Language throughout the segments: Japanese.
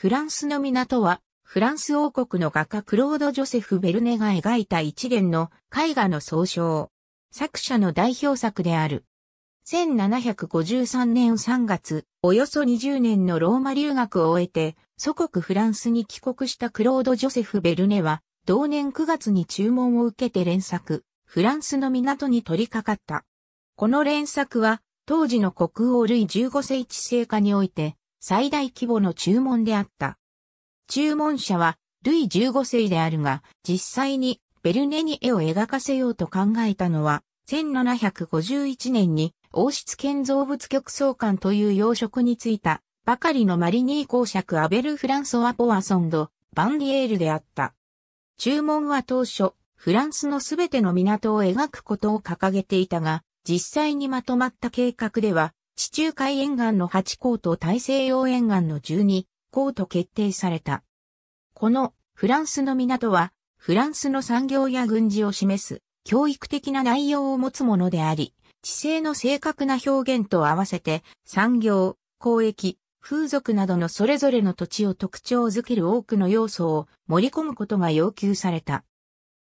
フランスの港は、フランス王国の画家クロード・ジョセフ・ベルネが描いた一連の絵画の総称。作者の代表作である。1753年3月、およそ20年のローマ留学を終えて、祖国フランスに帰国したクロード・ジョセフ・ベルネは、同年9月に注文を受けて連作、フランスの港に取り掛かった。この連作は、当時の国王類15世紀聖下において、最大規模の注文であった。注文者はルイ15世であるが、実際にベルネに絵を描かせようと考えたのは、1751年に王室建造物局総監という要職に就いたばかりのマリニー公爵アベル・フランソワ・ポワソンド・バンディエールであった。注文は当初、フランスのすべての港を描くことを掲げていたが、実際にまとまった計画では、地中海沿岸の8港と大西洋沿岸の12港と決定された。このフランスの港は、フランスの産業や軍事を示す教育的な内容を持つものであり、地勢の正確な表現と合わせて産業、交易、風俗などのそれぞれの土地を特徴づける多くの要素を盛り込むことが要求された。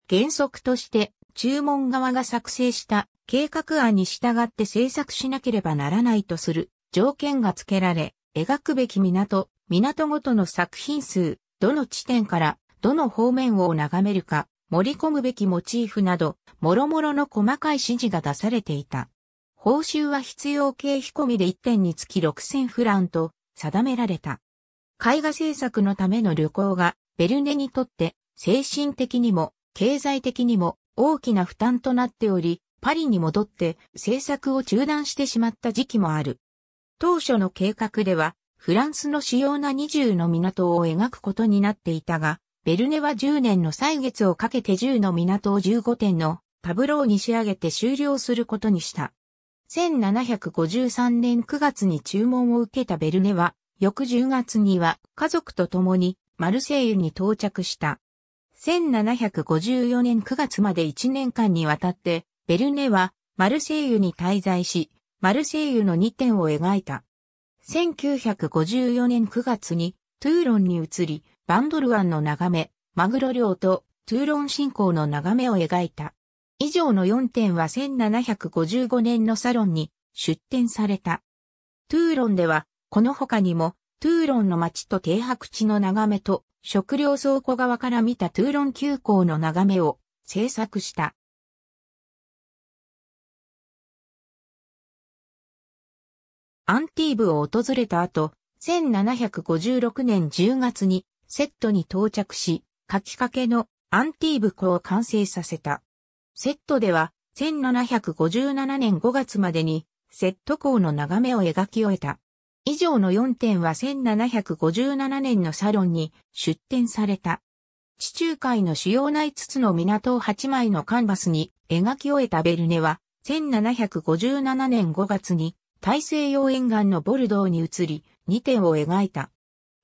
原則として注文側が作成した計画案に従って制作しなければならないとする条件が付けられ、描くべき港、港ごとの作品数、どの地点からどの方面を眺めるか、盛り込むべきモチーフなど、諸々の細かい指示が出されていた。報酬は必要経費込みで1点につき6000フランと定められた。絵画制作のための旅行がベルネにとって精神的にも経済的にも大きな負担となっており、パリに戻って制作を中断してしまった時期もある。当初の計画では、フランスの主要な20の港を描くことになっていたが、ベルネは10年の歳月をかけて10の港を15点のタブローに仕上げて終了することにした。1753年9月に注文を受けたベルネは、翌10月には家族と共にマルセイユに到着した。1754年9月まで1年間にわたって、ベルネはマルセイユに滞在し、マルセイユの2点を描いた。1954年9月にトゥーロンに移り、バンドル湾の眺め、マグロ漁とトゥーロン信仰の眺めを描いた。以上の4点は1755年のサロンに出展された。トゥーロンでは、この他にも、トゥーロンの街と停泊地の眺めと、食料倉庫側から見たトゥーロン急行の眺めを制作した。アンティーブを訪れた後、1756年10月にセットに到着し、書きかけのアンティーブ湖を完成させた。セットでは1757年5月までにセット港の眺めを描き終えた。以上の4点は1757年のサロンに出展された。地中海の主要な5つの港を8枚のカンバスに描き終えたベルネは、1757年5月に大西洋沿岸のボルドーに移り、2点を描いた。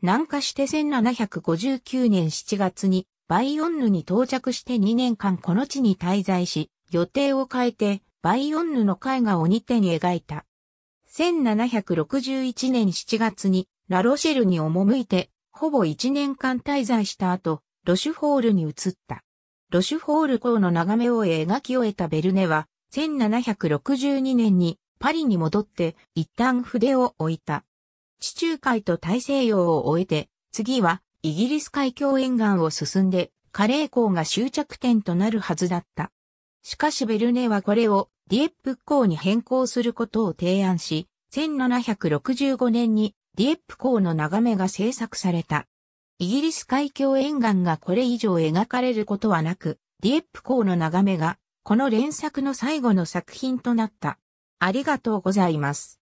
南下して1759年7月にバイオンヌに到着して2年間この地に滞在し、予定を変えてバイオンヌの絵画を2点描いた。1761年7月にラロシェルに赴いて、ほぼ1年間滞在した後、ロシュフォールに移った。ロシュフォール港の眺めを描き終えたベルネは、1762年にパリに戻って一旦筆を置いた。地中海と大西洋を終えて、次はイギリス海峡沿岸を進んで、カレー港が終着点となるはずだった。しかしベルネはこれをディエップ港に変更することを提案し、1765年にディエップ港の眺めが制作された。イギリス海峡沿岸がこれ以上描かれることはなく、ディエップ港の眺めがこの連作の最後の作品となった。ありがとうございます。